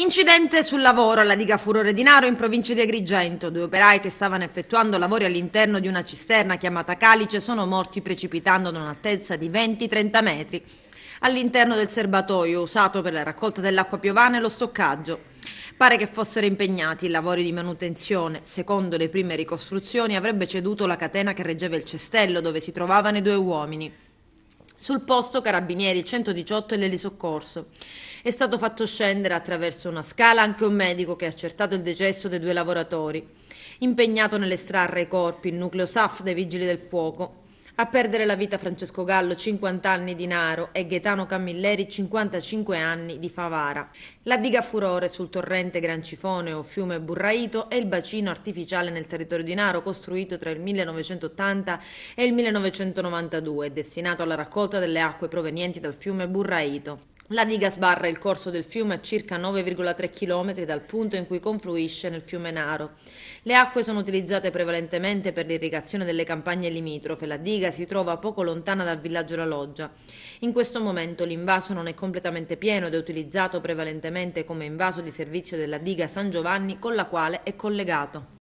Incidente sul lavoro alla diga Furore di Naro in provincia di Agrigento. Due operai che stavano effettuando lavori all'interno di una cisterna chiamata Calice sono morti precipitando ad un'altezza di 20-30 metri all'interno del serbatoio usato per la raccolta dell'acqua piovana e lo stoccaggio. Pare che fossero impegnati i lavori di manutenzione. Secondo le prime ricostruzioni avrebbe ceduto la catena che reggeva il cestello dove si trovavano i due uomini. Sul posto carabinieri 118 e l'elisoccorso. È stato fatto scendere attraverso una scala anche un medico che ha accertato il decesso dei due lavoratori. Impegnato nell'estrarre i corpi, il nucleo SAF dei vigili del fuoco a perdere la vita Francesco Gallo, 50 anni di Naro, e Gaetano Camilleri, 55 anni di Favara. La diga furore sul torrente Gran Cifone o fiume Burraito è il bacino artificiale nel territorio di Naro, costruito tra il 1980 e il 1992, destinato alla raccolta delle acque provenienti dal fiume Burraito. La diga sbarra il corso del fiume a circa 9,3 km dal punto in cui confluisce nel fiume Naro. Le acque sono utilizzate prevalentemente per l'irrigazione delle campagne limitrofe. La diga si trova poco lontana dal villaggio La Loggia. In questo momento l'invaso non è completamente pieno ed è utilizzato prevalentemente come invaso di servizio della diga San Giovanni con la quale è collegato.